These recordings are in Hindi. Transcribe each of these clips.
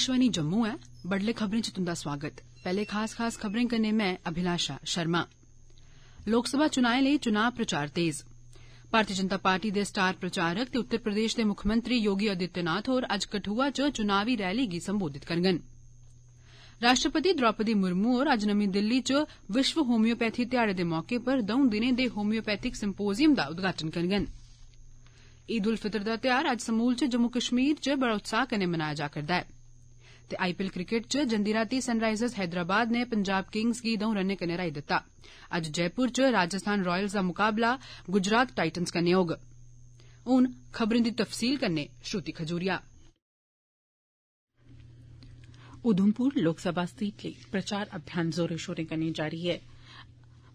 आकाशवाणी जम्मू ऐ बडले खबरें च तुंदा स्वागत पहले खास खास खबरें कन्नै में अभिलाषा शर्मा लोकसभा चुनाएं लेई चुनाव प्रचार तेज भारतीय जनता पार्टी दे स्टार प्रचारक ते उत्तर प्रदेश दे मुक्खमंत्री योगी आदित्यनाथ होर अज्ज कठुआ च चुनावी रैली गी संबोधित करङन राष्ट्रपति द्रौपदी मुर्मू होर अज्ज नमीं दिल्ली च विश्व होम्योपैथी ध्याड़े दे मौके पर दौं दिनें दे होम्योपैथिक सिम्पोजियम दा उद्घाटन करङन ईद उल फितर दा त्यौहार अज्ज समूलचे जम्मू कश्मीर च बड़ा उत्साह कन्नै मनाया जा करदा ऐ आईपीएल क्रिकेट च जंदी रातीं सनराइजर्स हैदराबाद ने पंजाब किंग्स गी दौं रनें कन्नै हराई दित्ता अज्ज जयपुर च राजस्थान रॉयल्स दा मुकाबला गुजरात टाइटन्स कन्नै होग उधमपुर लोकसभा सीट लेई प्रचार अभियान जोरें शोरें कन्नै जारी ऐ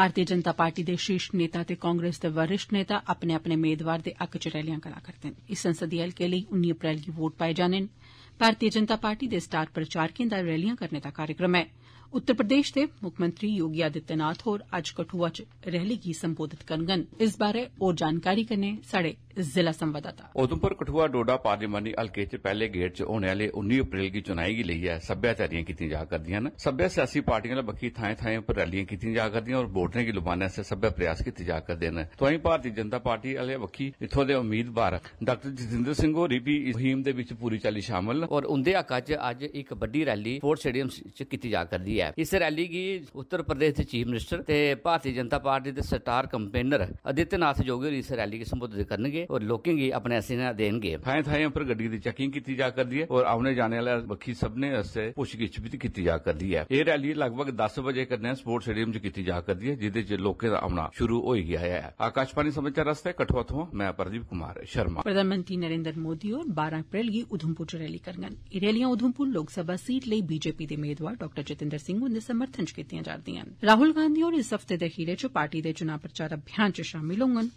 भारतीय जनता पार्टी दे शीर्ष नेता ते कांग्रेस दे वरिष्ठ नेता अपने अपने मेदवार दे हक च रैलियां करा करदे न इस संसदीय हलके लेई उन्नी अप्रैल गी वोट पाए जाने न भारतीय जनता पार्टी दे स्टार प्रचारकें दा रैलियां करने दा कार्यक्रम हा उत्तर प्रदेश दे मुक्खमंत्री योगी आदित्यनाथ होर अज्ज कठुआ च रैली गी संबोधित करङन इस बारै होर जानकारी कन्नै साढ़े जिला संवाददाता उधमपुर कठुआ डोडा पार्लिमानी हल्के च पहले गेड़ च होने आले 19 अप्रैल गी चुनाएं गी लेइयै सब्बै तैयारियां कीतियां जा करदियां न सब्बै सियासी पार्टियां आस्सेआ बक्खी थाएं थाएं पर रैलियां कीतियां जा करदियां और वोटरें गी लुभाने आस्तै सब्बै प्रयास कीते जा करदे न तोई भारतीय जनता पार्टी आले बक्खी इथो दे उम्मीदवार डॉ जितेंद्र सिंह होरी भी इस मुहिम दे विच पूरी चाली शामिल और उंदे उन्दे च अज्ज इक बड्डी रैली फोर्ट स्टेडियम च कीती जा करदी ਲਿਆ ਇਸ ਰੈਲੀ ਗੀ ਉੱਤਰ ਪ੍ਰਦੇਸ਼ ਦੇ ਚੀਫ ਮਿਨਿਸਟਰ ਤੇ ਭਾਰਤੀ ਜਨਤਾ ਪਾਰਟੀ ਦੇ ਸਟਾਰ ਕੰਪੇਨਰ ਅਦਿੱਤਨਾਥ ਜੋਗੀ ਇਸ रैली को संबोधित करेंगे और लोगों की अपने हसीना देंगे थाए थाए पर गड्डी की चेकिंग की जा कर दी है और आने जाने वाले बखी सबने ने पुछगिछ भी की जा कर दी है ये रैली लगभग दस बजे कन्ने स्पोर्ट स्टेडियम च की जा कर दी है जिदे च का आना शुरू हो गया है आकाशवाणी समाचार आस्ते कठुआ थमां मैं प्रदीप कुमार शर्मा प्रधानमंत्री नरेंद्र मोदी होर बारह अप्रैल की उधमपुर च रैली करङन रैलियां उधमपुर लोकसभा सीट लेई बीजेपी दे मेदवार डॉ जितेंद्र सिंह हुन्दे समर्थन च कीतियां जा'रदियां न राहुल गांधी होर इस हफ्ते दे खीरे च पार्टी दे चुनाव प्रचार अभियान च शामिल होंगन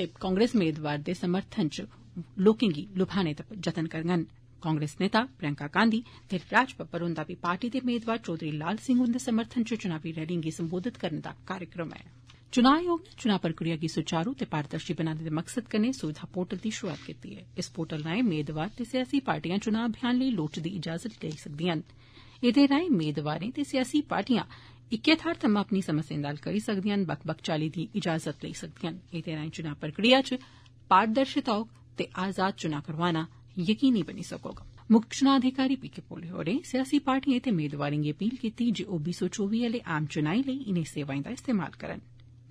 ते कांग्रेस मेदवार दे समर्थन च लोकें गी लुभाने दा जतन करगन कांग्रेस नेता प्रियंका गांधी ते राज बब्बर हुन्दा बी पार्टी दे मेदवार चौधरी लाल सिंह हुन्दे समर्थन च चुनावी रैलियें गी संबोधित करने दा कार्यक्रम ऐ चुनां आयोग ने चुनां प्रक्रिया गी सुचारू ते पारदर्शी बनाने दे मकसद कन्नै सुविधा पोर्टल दी शुरूआत कीती ऐ इस पोर्टल राएं मेदवार ते सियासी पार्टियां चुनां अभियान लेई लोड़चदी इजाजत लेई सकदियां न एह्दे राएं मेदवारें ते सियासी पार्टियां इक्कै थाहर थमां अपनी समस्याएं दल करी सकदियां न बक्ख बक्ख चाली दी इजाजत लेई सकदियां न एह्दे राएं चुनां प्रक्रिया च पारदर्शिता होग ते आजाद चुनां करोआना यकीनी बनी सकोग मुक्ख चुनां अधिकारी पी के पोले होरें सियासी पार्टियों ते मेदवारें गी अपील कीती जे ओ बी सौ चौबी आले आम चुनाएं लेई इनें सेवाएं दा इस्तेमाल करन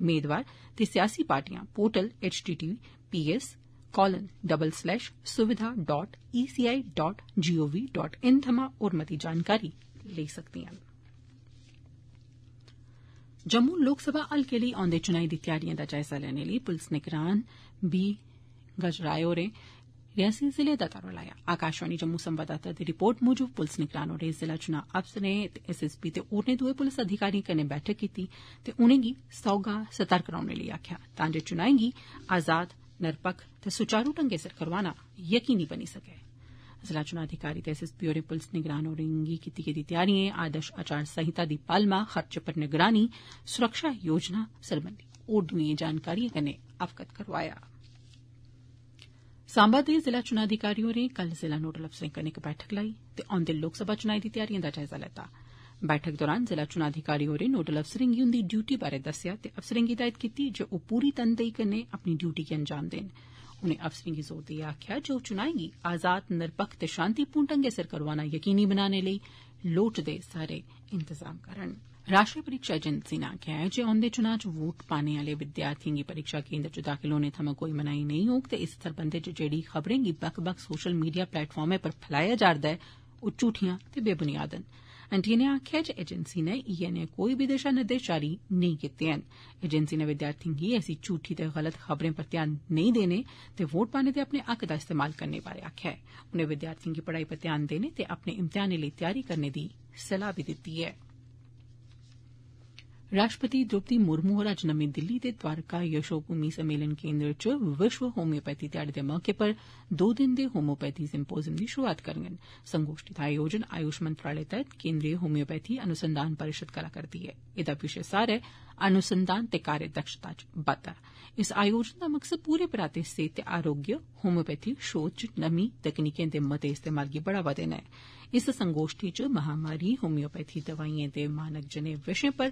मेदवार ते सियासी पार्टियां portal H T T P S colon double slash Suvidha dot E C I dot G O V dot in थमां होर मती जानकारी लेई सकदियां न जम्मू लोकसभा हल्के लेई औंदे चुनाई दी तैयारिएं दा जायजा लैने लेई पुलस निगरान बी गजराय हो होरें रियासी जिले दा दौरा लाया आकाशवाणी जम्मू संवाददाता दी रिपोर्ट मुजब पुलस निगरान होरें जिला चुना अफसरें ते एसएसपी ते होरनें दुए पुलस अधिकारियों कन्नै बैठक कीती ते उनेंगी सौगा सतर्क रौहने लेई आक्खेआ तां जे चुनाएं गी आजाद निरपक्ख ते सुचारू ढंगै सिर करोआना यकीनी बनी सकै जिला चुना अधिकारी ते एसएसपी होरें पुलस निगरान होरें गी कीती गेदी तैयारियें आदर्श आचार संहिता दी पालमा खर्चे पर निगरानी सुरक्षा योजना सरबंधी होर दुइएं जानकारियें कन्नै अवगत करोआया सांबा दे जिला चुनाव अधिकारी होरें कल जिला नोडल अफसरें कन्नै इक बैठक लाई ते औंदे लोकसभा चुनाएं दी त्यारिएं दा जायजा लैता बैठक दौरान जिला चुनाव अधिकारी होरें नोडल अफसरें गी उन्दी ड्यूटी बारै दस्सेआ ते अफसरें गी हिदायत कीती जे ओ पूरी तनदेई कन्नै अपनी ड्यूटी गी अंजाम देन उनें अफसरें गी जोर देइयै आक्खेआ जे ओ चुनाएं गी आजाद निरपक्ख ते शांतिपूर्ण ढंगै सिर करोआना यकीनी बनाने लेई लोड़चदे सारे इंतजाम करन राष्ट्रीय परीक्षा एजेंसी ने आक्खेआ ऐ जे औंदे चुनां च वोट पाने आले विद्यार्थिएं गी परीक्षा केन्द्र च दाखल होने थमां कोई मनाही नेई होग ते इस सरबंधै च जेड़ी खबरें गी बक्ख बक्ख सोशल मीडिया प्लेटफार्में पर फैलाया जा'रदा ऐ ओ झूठियां ते बेबुनियाद न एनटीए ने आक्खेआ जे एजेंसी ने इयै नेह कोई बी दिशा निर्देश जारी नेई कीते हैन एजेंसी ने विद्यार्थिएं गी ऐसी झूठी ते गलत खबरें पर ध्यान नेई देने ते वोट पाने दे अपने हक दा इस्तेमाल करने बारे आक्खेआ ऐ उनें विद्यार्थिएं गी पढ़ाई पर ध्यान देने ते अपने इम्तेहानें लेई तैयारी करने दी सलाह बी दित्ती ऐ राष्ट्रपति द्रौपदी मुर्मू होर अज्ज नमीं दिल्ली दे द्वारका यशोभूमि सम्मेलन केन्द्र च विश्व होम्योपैथी ध्याड़े दे मौके पर दो दिन दे होम्योपैथी सिम्पोज़ियम दी शुरूआत करगन संगोष्ठी दा आयोजन आयुष मंत्रालय तैहत केन्द्रीय होम्योपैथी अनुसंधान परिषद करा करदी ऐ एदा विशे सार ऐ अनुसंधान ते कार्यदक्षता च बाद्दा इस आयोजन दा मकसद पूरे पराते सेहत ते आरोग्य होम्योपैथी शोध च नमीं तकनीकें दे मते इस्तेमाल गी बढ़ावा देना ऐ इस संगोष्ठी च महामारी होम्योपैथी दवाइयें दे मानक जनेह विषय पर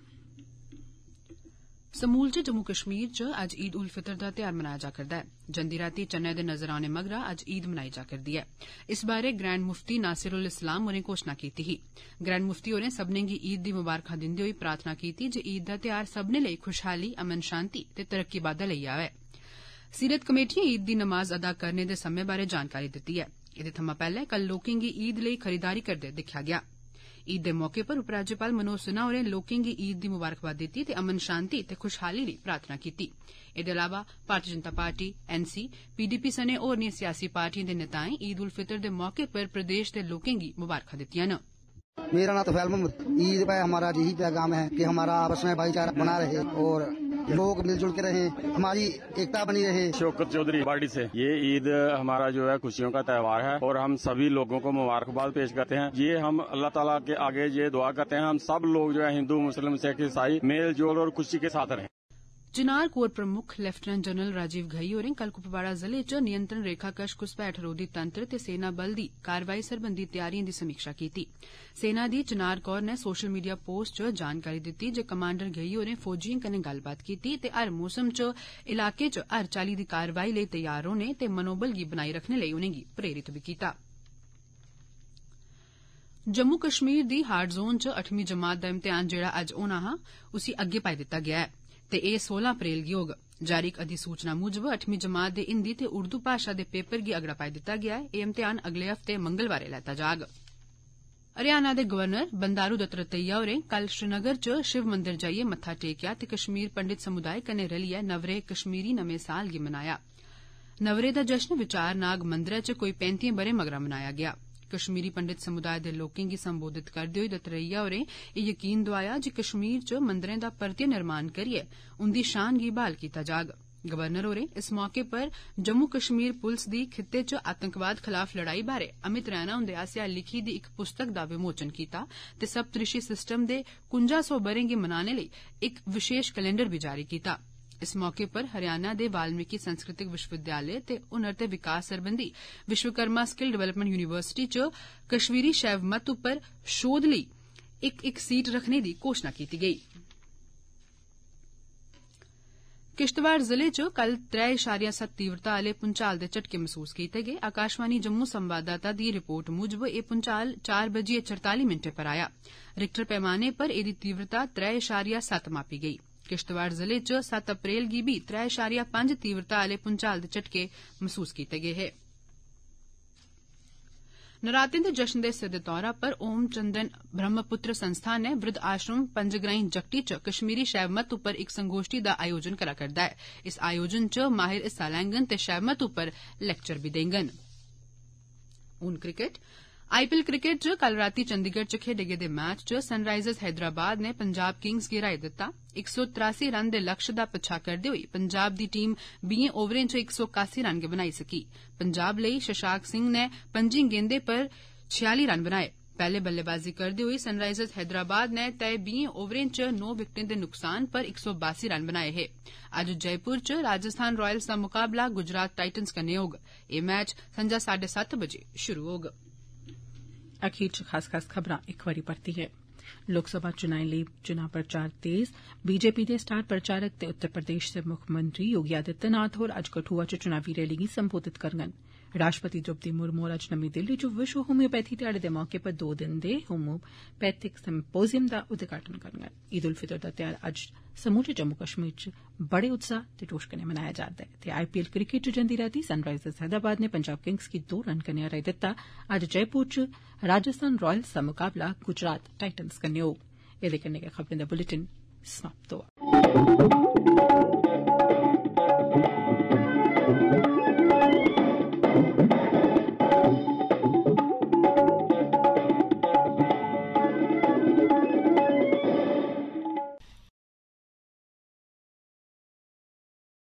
समूलचे जम्मू कश्मीर च अज्ज ईद उल फितर दा त्यौहार मनाया जा करदा ऐ जंदी रातीं चन्नै दे नज़र औने मगरा अज्ज ईद मनाई जा करदी ऐ इस बारै ग्रैंड मुफ्ती नासिर उल इस्लाम होरें घोषणा कीती ही ग्रैंड मुफ्ती होरें सबने गी ईद दी ममारखां दिंदे होई प्रार्थना कीती जे ईद दा त्यौहार सबने लेई खुशहाली अमन शांति ते तरक्की बाद्दा लेई आवै सीरत कमेटिएं ईद दी नमाज अदा करने दे समें बारै जानकारी दित्ती ऐ एह्दे थमां पैह्ले कल लोकें गी ईद लेई खरीदारी करदे दिक्खेआ गेआ ईद दे मौके पर उपराज्यपाल मनोज सिन्हा होरें लोकें गी ईद दी मुबारकबाद दित्ती ते अमन शांति ते खुशहाली लेई प्रार्थना कीती एह्दे अलावा भारतीय जनता पार्टी एनसी पीडीपी सने होरनें सियासी पार्टिएं दे नेताएं ईद उल फितर दे मौके पर प्रदेश दे लोकें गी मुबारखां दित्तियां न मेरा नाम तफैल तो मोहम्मद ईद पे हमारा यही पैगाम है कि हमारा आपस में भाईचारा बना रहे और लोग मिलजुल के रहे हमारी एकता बनी रहे शोकत चौधरी बाड़ी से ये ईद हमारा जो है खुशियों का त्यौहार है और हम सभी लोगों को मुबारकबाद पेश करते हैं ये हम अल्लाह ताला के आगे ये दुआ करते हैं हम सब लोग जो है हिंदू मुस्लिम सिख ईसाई मेल जोल और खुशी के साथ रहें चिनार कोर प्रमुख लेफ्टिनेंट जनरल राजीव घई होरें कल कुपवाड़ा जिले च नियंत्रण रेखा कश घुसपैठ रोधी तंत्र ते सेना बल दी कार्रवाई सरबंधी त्यारिएं दी समीक्षा कीती सेना दी चिनार कौर नै सोशल मीडिया पोस्ट च जानकारी दित्ती जे कमांडर घई होरें फौजिएं कन्नै गल्लबात कीती ते हर मौसम च इलाके च हर चाल्ली दी कार्रवाई लेई तैयार रौह्ने ते मनोबल गी बनाई रक्खने लेई उनेंगी प्रेरित बी कीता जम्मू कश्मीर दी हाड़ जोन च अट्ठमीं जमात दा इम्तेहान जेहड़ा अज्ज होना हा उसी अग्गे पाई दित्ता गेआ ऐ ਤੇ ਇਹ 16 ਅਪ੍ਰੈਲ ਗਿਓਗ ਜਾਰੀ ਅਧਿਸੂਚਨਾ ਮੁਜਬ 8ਵੀਂ ਜਮਾਤ ਦੇ ਹਿੰਦੀ ਤੇ ਉਰਦੂ ਭਾਸ਼ਾ ਦੇ ਪੇਪਰ ਗੀ ਅਗੜਾ ਪਾਇ ਦਿੱਤਾ ਗਿਆ ਹੈ ਇਹ ਇਮਤਿਹਾਨ ਅਗਲੇ ਹਫਤੇ ਮੰਗਲਵਾਰੇ ਲੈਤਾ ਜਾਗ ਹਰਿਆਣਾ ਦੇ ਗਵਰਨਰ ਬੰਦਾਰੂ ਦਤਰਤਈਆ ਹੋਰੇ ਕੱਲ ਸ਼੍ਰੀਨਗਰ ਚ ਸ਼ਿਵ ਮੰਦਿਰ ਜਾਈਏ ਮੱਥਾ ਟੇਕਿਆ ਤੇ ਕਸ਼ਮੀਰ ਪੰਡਿਤ ਸਮੁਦਾਇ ਕਨੇ ਰਲੀਆ ਨਵਰੇ ਕਸ਼ਮੀਰੀ ਨਵੇਂ ਸਾਲ ਗੀ ਮਨਾਇਆ ਨਵਰੇ ਦਾ ਜਸ਼ਨ ਵਿਚਾਰਨਾਗ ਮੰਦਿਰ ਚ ਕੋਈ 35 ਬਰੇ ਮਗਰਾ ਮਨਾਇਆ ਗਿਆ कश्मीरी पंडित समुदाय दे लोकें गी संबोधित करदे होई दतरेइया होरें एह् यकीन दोआया जे कश्मीर च मंदरें दा परतियै निर्माण करियै उंदी शान गी ब्हाल कीता जाग गवर्नर होरें इस मौके पर जम्मू कश्मीर पुलस दी खित्ते च आतंकवाद खलाफ लड़ाई बारै अमित रैणा हुंदे आसेआ लिखी दी इक पुस्तक दा विमोचन कीता ते सप्तऋषि सिस्टम दे कुंजा सौ ब'रें गी मनाने लेई इक विशेष कलैंडर बी जारी कीता ऐ इस मौके पर हरियाणा के वाल्मीकि संस्कृतिक विश्वविद्यालय ते हुनर ते विकास संबंधी विश्वकर्मा स्किल डेवलपमेंट यूनिवर्सिटी च कश्मीरी शैव मत उपर शोध लई एक एक सीट रखने की घोषणा की गई किश्तवाड़ जिले च कल त्रै इशारिया सत्त तीव्रता आले भूंचाल के झटके महसूस किए गए आकाशवाणी जम्मू संवाददाता दी रिपोर्ट मुजब ए भूंचाल चार बजे चरताली मिनटे पर आया रिक्टर पैमाने पर एदी तीव्रता त्रै इशारिया सत्त मापी गई किश्तवाड़ जिले च सत अप्रैल गी बी त्रै शारिया पंज तीव्रता आले भूंचाल दे झटके मसूस कीते गे हे नरातें दे जश्न दे हिस्से तौरा पर ओम चंदन ब्रह्मपुत्र संस्थान ने वृद्ध आश्रम पंजग्राई जगटी च कश्मीरी शैवमत उपर इक संगोष्ठी दा आयोजन करा करदा है इस आयोजन च माहिर हिस्सा लैंगन ते शैवमत उपर लैक्चर भी देंगन आईपीएल क्रिकेट च कल रातीं चंडीगढ़ च खेडे गेदे मैच च सनराइजर्स हैदराबाद ने पंजाब किंग्स गी हराई दित्ता इक सौ त्रासी रन दे लक्ष्य दा पिच्छा करदे होई पंजाब दी टीम बीएं ओवरें च इक सौ कासी रन गै बनाई सकी पंजाब लेई शशाक सिंह ने पं'जी गेंदे पर छियाली रन बनाए पहले बल्लेबाजी करते हुए सनराइजर्स हैदराबाद ने तय बीए ओवरें च नौ विकटें दे नुकसान पर इक सौ बासी रन बनाए हे अज्ज जयपुर च राजस्थान रॉयल्स दा मुकाबला गुजरात टाइटन्स कन्नै होग एह् मैच संझा साड्डे सत्त बजे शुरू होग अखीर च खास खास खबरां इक बारी परतियै लोकसभा चुनाएं लेई चुनां प्रचार तेज बीजेपी दे स्टार प्रचारक ते उत्तर प्रदेश दे मुक्खमंत्री योगी आदित्यनाथ होर अज्ज कठुआ च चुनावी रैली गी संबोधित करगंन राष्ट्रपति द्रौपदी मुर्मू होर अज्ज नमीं दिल्ली च विश्व होम्योपैथी ध्याड़े दे मौके पर दो दिन दे होम्योपैथिक सम्पोजियम दा उद्घाटन करगंन ईद उल फितर दा ध्यार अज्ज समूलचे जम्मू कश्मीर च बड़े उत्साह ते जोश कन्नै मनाया जा'रदा ऐ ते आईपीएल क्रिकेट च जंदी राती सनराइजर्स हैदराबाद ने पंजाब किंग्स गी दो रन कन्नै हराई दित्ता अज्ज जयपुर च राजस्थान रॉयल्स दा मुकाबला गुजरात टाइटन्स कन्नै होग